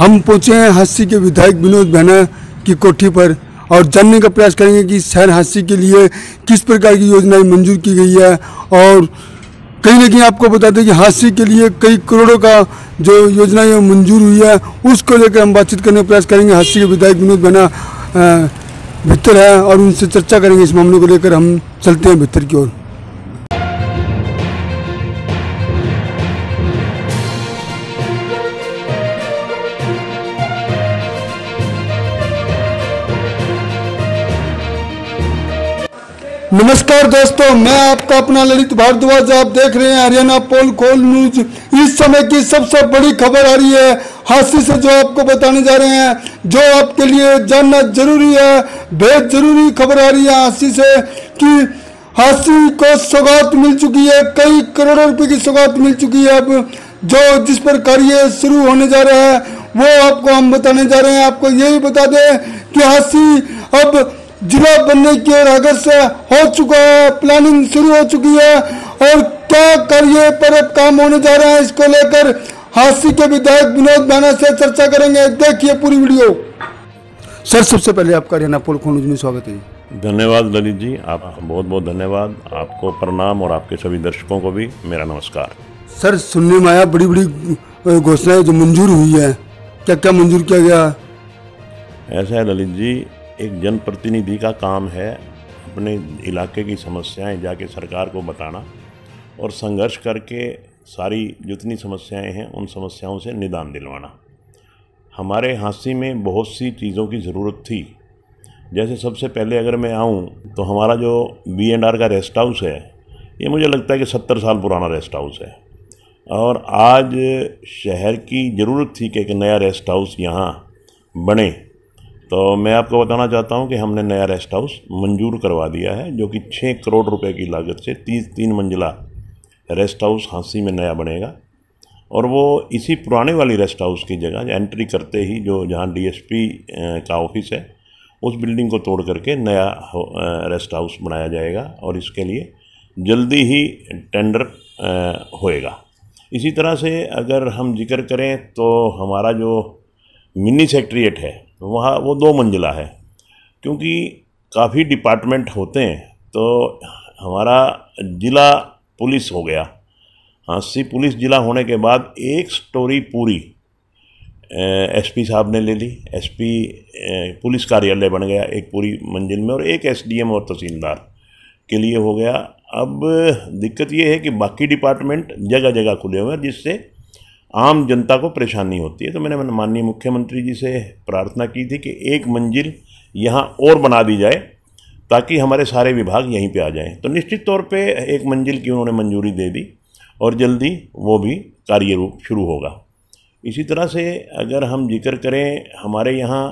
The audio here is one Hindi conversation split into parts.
हम पहुँचे हैं हस्सी के विधायक विनोद बहना की कोठी पर और जानने का प्रयास करेंगे कि शहर हस्सी के लिए किस प्रकार की योजनाएं मंजूर की गई है और कहीं ना कहीं आपको बता दें कि हासी के लिए कई करोड़ों का जो योजनाएं मंजूर हुई है उसको लेकर हम बातचीत करने का प्रयास करेंगे हादसी के विधायक विनोद बहना भीतर है और उनसे चर्चा करेंगे इस मामले को लेकर हम चलते हैं भीतर की ओर नमस्कार दोस्तों मैं आपका अपना ललित भारद्वाज आप देख रहे हैं हरियाणा पोल खोल न्यूज इस समय की सबसे बड़ी खबर आ रही है हाथी से जो आपको बताने जा रहे हैं जो आपके लिए जानना जरूरी है बेहद जरूरी खबर आ रही है हाथी से कि हाथी को सौगात मिल चुकी है कई करोड़ों रुपए की सौगात मिल चुकी है अब जो जिस पर कार्य शुरू होने जा रहा है वो आपको हम बताने जा रहे हैं आपको यही बता दें कि हाथी अब जिला बनने के रागर से हो चुका है प्लानिंग शुरू हो चुकी है और क्या कार्य पर अब काम होने जा रहा है इसको लेकर हासी के विधायक विनोद बैनर से चर्चा करेंगे देखिए पूरी वीडियो सर सबसे पहले आपका रहना पुल खोनुज में स्वागत है धन्यवाद ललित जी आप बहुत बहुत धन्यवाद आपको प्रणाम और आपके सभी दर्शकों को भी मेरा नमस्कार सर सुनने में आया बड़ी बड़ी घोषणाएं जो मंजूर हुई है क्या क्या मंजूर किया गया ऐसा है ललित जी एक जनप्रतिनिधि का काम है अपने इलाके की समस्याएं जाके सरकार को बताना और संघर्ष करके सारी जितनी समस्याएं हैं उन समस्याओं से निदान दिलवाना हमारे हाँसी में बहुत सी चीज़ों की ज़रूरत थी जैसे सबसे पहले अगर मैं आऊँ तो हमारा जो बी एंड आर का रेस्ट हाउस है ये मुझे लगता है कि सत्तर साल पुराना रेस्ट हाउस है और आज शहर की ज़रूरत थी कि एक नया रेस्ट हाउस यहाँ बने तो मैं आपको बताना चाहता हूँ कि हमने नया रेस्ट हाउस मंजूर करवा दिया है जो कि छः करोड़ रुपए की लागत से तीस तीन मंजिला रेस्ट हाउस हाँसी में नया बनेगा और वो इसी पुराने वाली रेस्ट हाउस की जगह एंट्री करते ही जो जहाँ डीएसपी का ऑफिस है उस बिल्डिंग को तोड़ करके नया रेस्ट हाउस बनाया जाएगा और इसके लिए जल्दी ही टेंडर होएगा इसी तरह से अगर हम जिक्र करें तो हमारा जो मिनी सेक्ट्रिएट है तो वहाँ वो दो मंजिला है क्योंकि काफ़ी डिपार्टमेंट होते हैं तो हमारा ज़िला पुलिस हो गया हाँसी पुलिस ज़िला होने के बाद एक स्टोरी पूरी एसपी साहब ने ले ली एसपी पुलिस कार्यालय बन गया एक पूरी मंजिल में और एक एसडीएम और तहसीलदार के लिए हो गया अब दिक्कत ये है कि बाकी डिपार्टमेंट जगह जगह खुले हुए हैं जिससे आम जनता को परेशानी होती है तो मैंने माननीय मुख्यमंत्री जी से प्रार्थना की थी कि एक मंजिल यहाँ और बना दी जाए ताकि हमारे सारे विभाग यहीं पे आ जाएं तो निश्चित तौर पे एक मंजिल की उन्होंने मंजूरी दे दी और जल्दी वो भी कार्य रूप शुरू होगा इसी तरह से अगर हम जिक्र करें हमारे यहाँ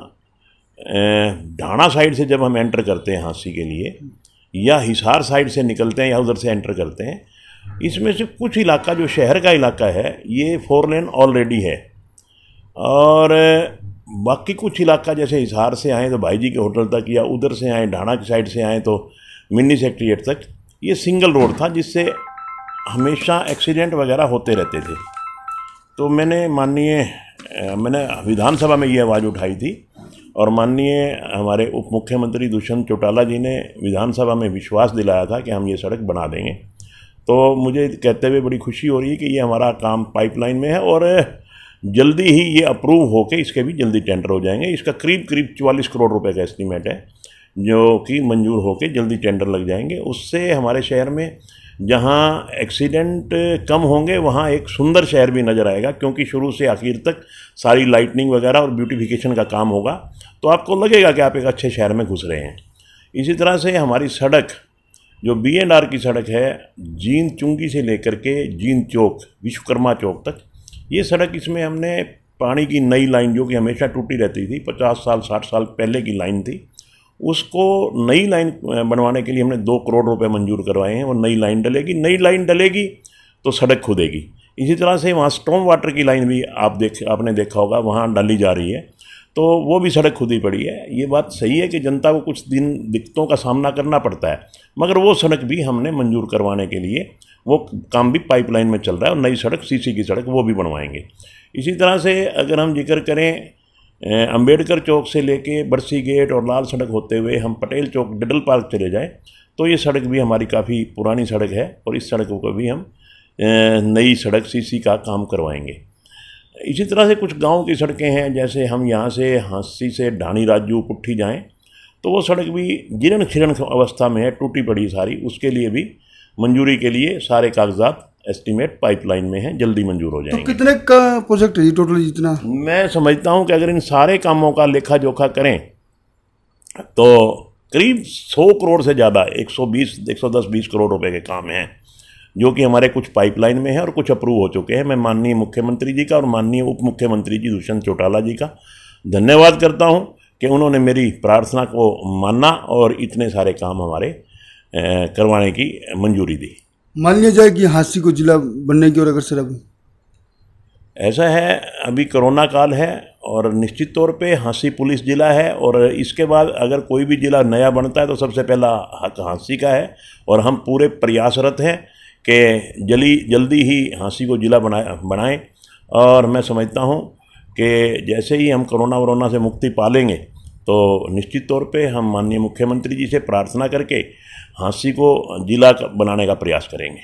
ढाणा साइड से जब हम एंटर करते हैं हाँसी के लिए या हिसार साइड से निकलते हैं या उधर से एंटर करते हैं इसमें से कुछ इलाका जो शहर का इलाका है ये फोर लेन ऑलरेडी है और बाकी कुछ इलाका जैसे हिसार से आएँ तो भाई जी के होटल तक या उधर से आएँ ढाणा की साइड से आएँ तो मिनी सेक्ट्रिएट तक ये सिंगल रोड था जिससे हमेशा एक्सीडेंट वगैरह होते रहते थे तो मैंने माननीय मैंने विधानसभा में ये आवाज़ उठाई थी और माननीय हमारे उप मुख्यमंत्री दुष्यंत चौटाला जी ने विधानसभा में विश्वास दिलाया था कि हम ये सड़क बना देंगे तो मुझे कहते हुए बड़ी खुशी हो रही है कि ये हमारा काम पाइपलाइन में है और जल्दी ही ये अप्रूव होके इसके भी जल्दी टेंडर हो जाएंगे इसका करीब करीब चवालीस करोड़ रुपए का एस्टीमेट है जो कि मंजूर के जल्दी टेंडर लग जाएंगे उससे हमारे शहर में जहाँ एक्सीडेंट कम होंगे वहाँ एक सुंदर शहर भी नज़र आएगा क्योंकि शुरू से आखिर तक सारी लाइटनिंग वगैरह और ब्यूटिफिकेशन का काम होगा तो आपको लगेगा कि आप एक अच्छे शहर में घुस रहे हैं इसी तरह से हमारी सड़क जो बीएनआर की सड़क है जीन चुंगी से लेकर के जीन चौक विश्वकर्मा चौक तक ये सड़क इसमें हमने पानी की नई लाइन जो कि हमेशा टूटी रहती थी पचास साल साठ साल पहले की लाइन थी उसको नई लाइन बनवाने के लिए हमने दो करोड़ रुपए मंजूर करवाए हैं और नई लाइन डलेगी नई लाइन डलेगी तो सड़क खुदेगी इसी तरह से वहाँ स्टोम वाटर की लाइन भी आप देख आपने देखा होगा वहाँ डाली जा रही है तो वो भी सड़क खुदी पड़ी है ये बात सही है कि जनता को कुछ दिन दिक्कतों का सामना करना पड़ता है मगर वो सड़क भी हमने मंजूर करवाने के लिए वो काम भी पाइपलाइन में चल रहा है और नई सड़क सीसी की सड़क वो भी बनवाएंगे इसी तरह से अगर हम जिक्र करें अंबेडकर चौक से लेके बरसी गेट और लाल सड़क होते हुए हम पटेल चौक डिडल पार्क चले जाएँ तो ये सड़क भी हमारी काफ़ी पुरानी सड़क है और इस सड़क को भी हम नई सड़क सीसी का काम करवाएंगे इसी तरह से कुछ गांव की सड़कें हैं जैसे हम यहाँ से हाँसी से ढाणी राजू पुट्ठी जाएं तो वो सड़क भी गिरन खिरण अवस्था में है टूटी पड़ी सारी उसके लिए भी मंजूरी के लिए सारे कागजात एस्टीमेट पाइपलाइन में है जल्दी मंजूर हो तो जाएंगे तो कितने का प्रोजेक्ट है टोटल जितना मैं समझता हूँ कि अगर इन सारे कामों का लेखा जोखा करें तो करीब सौ करोड़ से ज़्यादा सौ दस बीस करोड़ रुपए के काम हैं जो कि हमारे कुछ पाइपलाइन में है और कुछ अप्रूव हो चुके हैं मैं माननीय मुख्यमंत्री जी का और माननीय उप मुख्यमंत्री जी दुष्यंत चौटाला जी का धन्यवाद करता हूँ कि उन्होंने मेरी प्रार्थना को माना और इतने सारे काम हमारे करवाने की मंजूरी दी मान लिया जाए कि हाथी को जिला बनने की ओर सर अभी ऐसा है अभी कोरोना काल है और निश्चित तौर पे हांसी पुलिस जिला है और इसके बाद अगर कोई भी जिला नया बनता है तो सबसे पहला हक हांसी का है और हम पूरे प्रयासरत हैं कि जली जल्दी ही हाँसी को ज़िला बनाए बनाएँ और मैं समझता हूँ कि जैसे ही हम कोरोना वरोना से मुक्ति पा लेंगे तो निश्चित तौर पे हम माननीय मुख्यमंत्री जी से प्रार्थना करके हाँसी को जिला बनाने का प्रयास करेंगे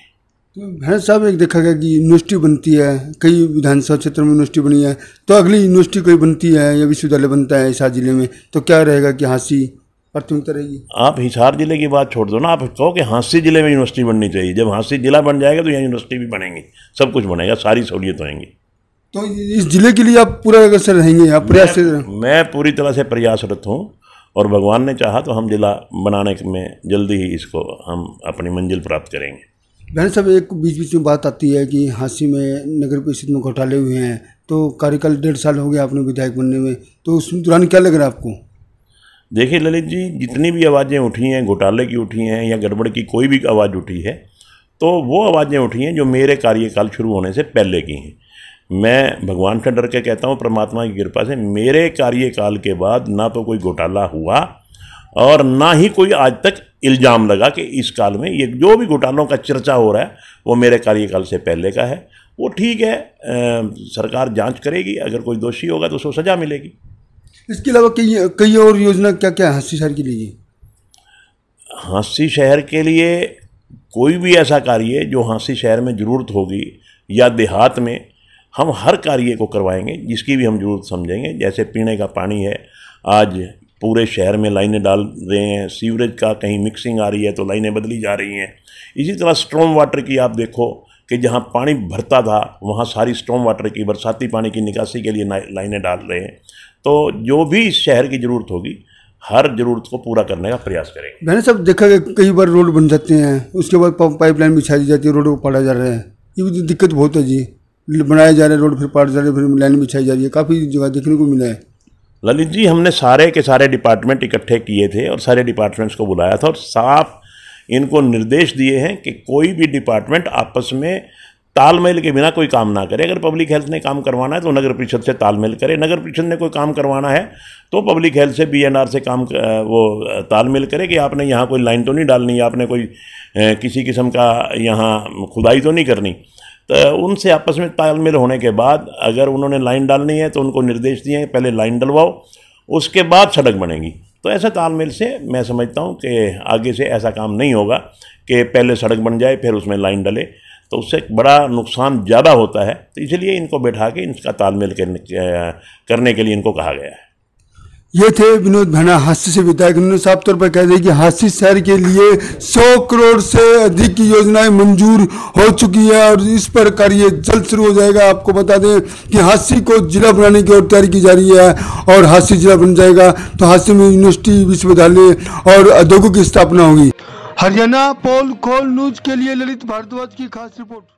तो भैंस साहब एक देखा गया कि यूनिवर्सिटी बनती है कई विधानसभा क्षेत्र में यूनिवर्सिटी बनी है तो अगली यूनिवर्सिटी कोई बनती है या विश्वविद्यालय बनता है इस जिले में तो क्या रहेगा कि हाँसी परचूनते तो आप हिसार जिले की बात छोड़ दो ना आप कहो कि हांसी जिले में यूनिवर्सिटी बननी चाहिए जब हांसी जिला बन जाएगा तो यहाँ यूनिवर्सिटी भी बनेंगी सब कुछ बनेगा सारी सहूलियत होएंगी तो इस जिले के लिए आप पूरा अग्रसर रहेंगे आप प्रयास मैं, मैं पूरी तरह से प्रयासरत हूँ और भगवान ने चाहा तो हम जिला बनाने में जल्दी ही इसको हम अपनी मंजिल प्राप्त करेंगे बहन साहब एक बीच बीच में बात आती है कि हांसी में नगर परिषद में घोटाले हुए हैं तो कार्यकाल डेढ़ साल हो गया आपने विधायक बनने में तो उस दौरान क्या लग रहा है आपको देखिए ललित जी जितनी भी आवाज़ें उठी हैं घोटाले की उठी हैं या गड़बड़ की कोई भी आवाज़ उठी है तो वो आवाज़ें उठी हैं जो मेरे कार्यकाल शुरू होने से पहले की हैं मैं भगवान से डर के कहता हूँ परमात्मा की कृपा से मेरे कार्यकाल के बाद ना तो कोई घोटाला हुआ और ना ही कोई आज तक इल्ज़ाम लगा कि इस काल में ये जो भी घोटालों का चर्चा हो रहा है वो मेरे कार्यकाल से पहले का है वो ठीक है आ, सरकार जांच करेगी अगर कोई दोषी होगा तो उसको सज़ा मिलेगी इसके अलावा कई कई और योजना क्या क्या हाँसी शहर के लिए हाँसी शहर के लिए कोई भी ऐसा कार्य जो हाँसी शहर में ज़रूरत होगी या देहात में हम हर कार्य को करवाएंगे जिसकी भी हम ज़रूरत समझेंगे जैसे पीने का पानी है आज पूरे शहर में लाइनें डाल रहे हैं सीवरेज का कहीं मिक्सिंग आ रही है तो लाइनें बदली जा रही हैं इसी तरह स्ट्रॉम वाटर की आप देखो कि जहाँ पानी भरता था वहाँ सारी स्ट्रॉन्ग वाटर की बरसाती पानी की निकासी के लिए लाइनें डाल रहे हैं तो जो भी शहर की ज़रूरत होगी हर ज़रूरत को पूरा करने का प्रयास करेंगे मैंने सब देखा कि कई बार रोड बन जाते हैं उसके बाद पाइपलाइन बिछा दी जाती है रोड को पाड़ा जा रहा है ये भी दिक्कत बहुत है जी बनाए जा रहे रोड फिर पाड़ जा रहे फिर लाइन बिछाई जा रही है काफ़ी जगह देखने को मिला है ललित जी हमने सारे के सारे डिपार्टमेंट इकट्ठे किए थे और सारे डिपार्टमेंट्स को बुलाया था और साफ इनको निर्देश दिए हैं कि कोई भी डिपार्टमेंट आपस में तालमेल के बिना कोई काम ना करे अगर पब्लिक हेल्थ ने काम करवाना है तो नगर परिषद से तालमेल करे नगर परिषद ने कोई काम करवाना है तो पब्लिक हेल्थ से बीएनआर से काम वो तालमेल करे कि आपने यहाँ कोई लाइन तो नहीं डालनी आपने कोई किसी किस्म का यहाँ खुदाई तो नहीं करनी तो उनसे आपस में तालमेल होने के बाद अगर उन्होंने लाइन डालनी है तो उनको निर्देश दिए पहले लाइन डलवाओ उसके बाद सड़क बनेगी तो ऐसा तालमेल से मैं समझता हूँ कि आगे से ऐसा काम नहीं होगा कि पहले सड़क बन जाए फिर उसमें लाइन डले तो उससे एक बड़ा नुकसान ज़्यादा होता है तो इसलिए इनको बैठा के इनका तालमेल करने के लिए इनको कहा गया है ये थे विनोद भैना हास्य से विधायक उन्होंने साफ तौर पर कह दिया कि हाथी शहर के लिए 100 करोड़ से अधिक की योजनाएं मंजूर हो चुकी है और इस पर कार्य जल्द शुरू हो जाएगा आपको बता दें कि हाथी को जिला बनाने की ओर तैयारी की जा रही है और हाथी जिला बन जाएगा तो हास्य में यूनिवर्सिटी विश्वविद्यालय और उद्योगों की स्थापना होगी हरियाणा पोल खोल न्यूज के लिए ललित भारद्वाज की खास रिपोर्ट